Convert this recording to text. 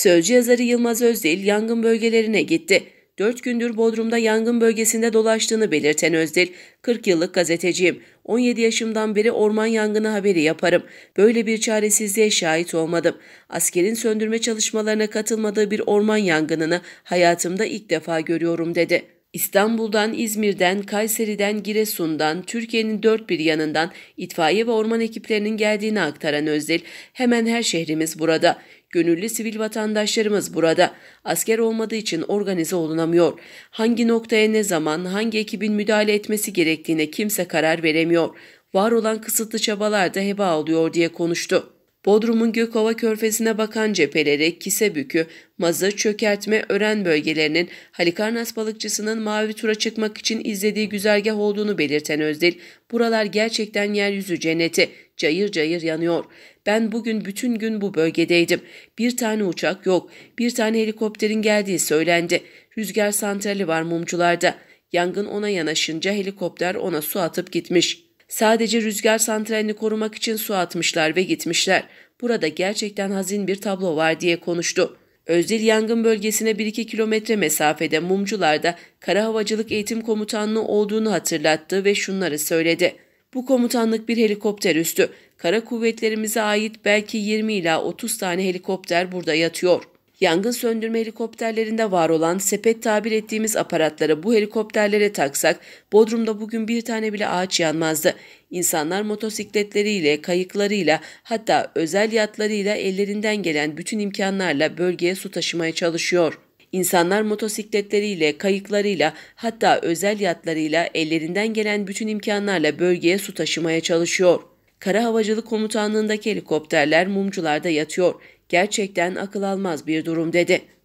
Sözcü yazarı Yılmaz Özdil yangın bölgelerine gitti. 4 gündür Bodrum'da yangın bölgesinde dolaştığını belirten Özdil, 40 yıllık gazeteciyim. 17 yaşımdan beri orman yangını haberi yaparım. Böyle bir çaresizliğe şahit olmadım. Askerin söndürme çalışmalarına katılmadığı bir orman yangınını hayatımda ilk defa görüyorum dedi. İstanbul'dan, İzmir'den, Kayseri'den, Giresun'dan, Türkiye'nin dört bir yanından itfaiye ve orman ekiplerinin geldiğini aktaran Özdil, hemen her şehrimiz burada. Gönüllü sivil vatandaşlarımız burada. Asker olmadığı için organize olunamıyor. Hangi noktaya ne zaman, hangi ekibin müdahale etmesi gerektiğine kimse karar veremiyor. Var olan kısıtlı çabalar da heba oluyor diye konuştu. Bodrum'un Gökova körfezine bakan cepheleri, Kisebükü, Mazı, Çökertme, Ören bölgelerinin Halikarnas balıkçısının mavi tura çıkmak için izlediği güzergah olduğunu belirten Özdil, buralar gerçekten yeryüzü cenneti, cayır cayır yanıyor. Ben bugün bütün gün bu bölgedeydim. Bir tane uçak yok. Bir tane helikopterin geldiği söylendi. Rüzgar santrali var mumcularda. Yangın ona yanaşınca helikopter ona su atıp gitmiş. Sadece rüzgar santralini korumak için su atmışlar ve gitmişler. Burada gerçekten hazin bir tablo var diye konuştu. Özdil yangın bölgesine 1-2 kilometre mesafede mumcularda Kara Havacılık Eğitim Komutanlığı olduğunu hatırlattı ve şunları söyledi. Bu komutanlık bir helikopter üstü kara kuvvetlerimize ait belki 20 ila 30 tane helikopter burada yatıyor. Yangın söndürme helikopterlerinde var olan sepet tabir ettiğimiz aparatlara bu helikopterlere taksak Bodrum'da bugün bir tane bile ağaç yanmazdı. İnsanlar motosikletleriyle, kayıklarıyla hatta özel yatlarıyla ellerinden gelen bütün imkanlarla bölgeye su taşımaya çalışıyor. İnsanlar motosikletleriyle, kayıklarıyla hatta özel yatlarıyla ellerinden gelen bütün imkanlarla bölgeye su taşımaya çalışıyor. Kara Havacılık Komutanlığındaki helikopterler mumcularda yatıyor. Gerçekten akıl almaz bir durum dedi.